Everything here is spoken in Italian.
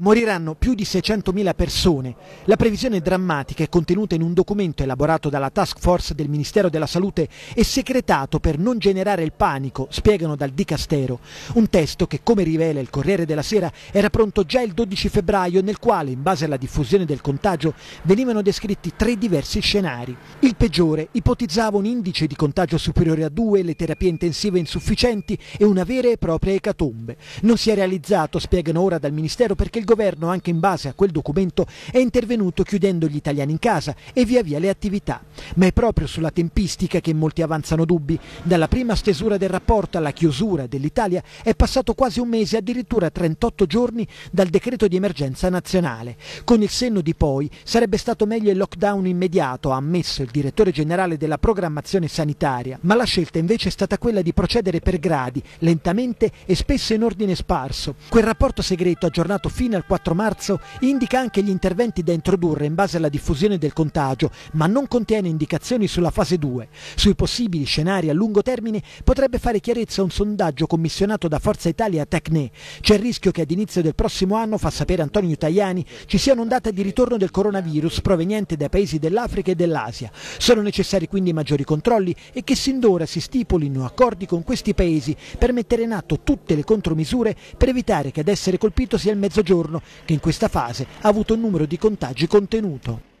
Moriranno più di 600.000 persone. La previsione drammatica è contenuta in un documento elaborato dalla task force del Ministero della Salute e segretato per non generare il panico, spiegano dal Dicastero. Un testo che, come rivela il Corriere della Sera, era pronto già il 12 febbraio, nel quale, in base alla diffusione del contagio, venivano descritti tre diversi scenari. Il peggiore ipotizzava un indice di contagio superiore a due, le terapie intensive insufficienti e una vera e propria ecatombe. Non si è realizzato, spiegano ora dal Ministero, perché il governo, anche in base a quel documento, è intervenuto chiudendo gli italiani in casa e via via le attività ma è proprio sulla tempistica che molti avanzano dubbi. Dalla prima stesura del rapporto alla chiusura dell'Italia è passato quasi un mese, addirittura 38 giorni dal decreto di emergenza nazionale. Con il senno di poi sarebbe stato meglio il lockdown immediato, ha ammesso il direttore generale della programmazione sanitaria, ma la scelta invece è stata quella di procedere per gradi, lentamente e spesso in ordine sparso. Quel rapporto segreto aggiornato fino al 4 marzo indica anche gli interventi da introdurre in base alla diffusione del contagio, ma non contiene indicazioni sulla fase 2, sui possibili scenari a lungo termine, potrebbe fare chiarezza un sondaggio commissionato da Forza Italia a Tecne. C'è il rischio che ad inizio del prossimo anno, fa sapere Antonio Tajani, ci sia un'ondata di ritorno del coronavirus proveniente dai paesi dell'Africa e dell'Asia. Sono necessari quindi maggiori controlli e che sin d'ora si stipulino accordi con questi paesi per mettere in atto tutte le contromisure per evitare che ad essere colpito sia il mezzogiorno, che in questa fase ha avuto un numero di contagi contenuto.